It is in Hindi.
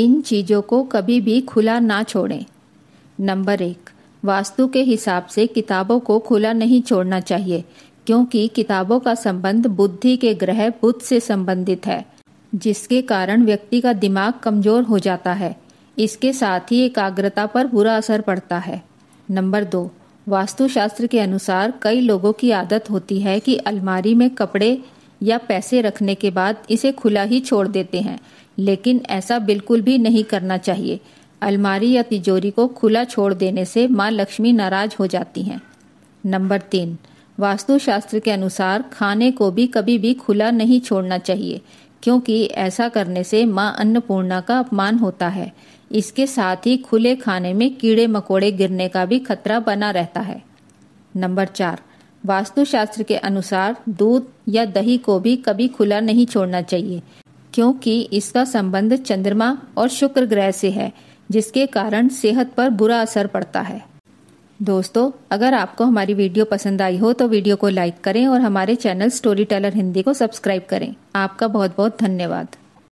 इन चीज़ों को कभी भी खुला ना छोड़ें नंबर एक वास्तु के हिसाब से किताबों को खुला नहीं छोड़ना चाहिए क्योंकि किताबों का संबंध बुद्धि के ग्रह बुद्ध से संबंधित है जिसके कारण व्यक्ति का दिमाग कमज़ोर हो जाता है इसके साथ ही एकाग्रता पर बुरा असर पड़ता है नंबर दो वास्तुशास्त्र के अनुसार कई लोगों की आदत होती है कि अलमारी में कपड़े या पैसे रखने के बाद इसे खुला ही छोड़ देते हैं लेकिन ऐसा बिल्कुल भी नहीं करना चाहिए अलमारी या तिजोरी को खुला छोड़ देने से माँ लक्ष्मी नाराज हो जाती हैं नंबर तीन वास्तुशास्त्र के अनुसार खाने को भी कभी भी खुला नहीं छोड़ना चाहिए क्योंकि ऐसा करने से माँ अन्नपूर्णा का अपमान होता है इसके साथ ही खुले खाने में कीड़े मकोड़े गिरने का भी खतरा बना रहता है नंबर चार वास्तुशास्त्र के अनुसार दूध या दही को भी कभी खुला नहीं छोड़ना चाहिए क्योंकि इसका संबंध चंद्रमा और शुक्र ग्रह से है जिसके कारण सेहत पर बुरा असर पड़ता है दोस्तों अगर आपको हमारी वीडियो पसंद आई हो तो वीडियो को लाइक करें और हमारे चैनल स्टोरी टेलर हिंदी को सब्सक्राइब करें आपका बहुत बहुत धन्यवाद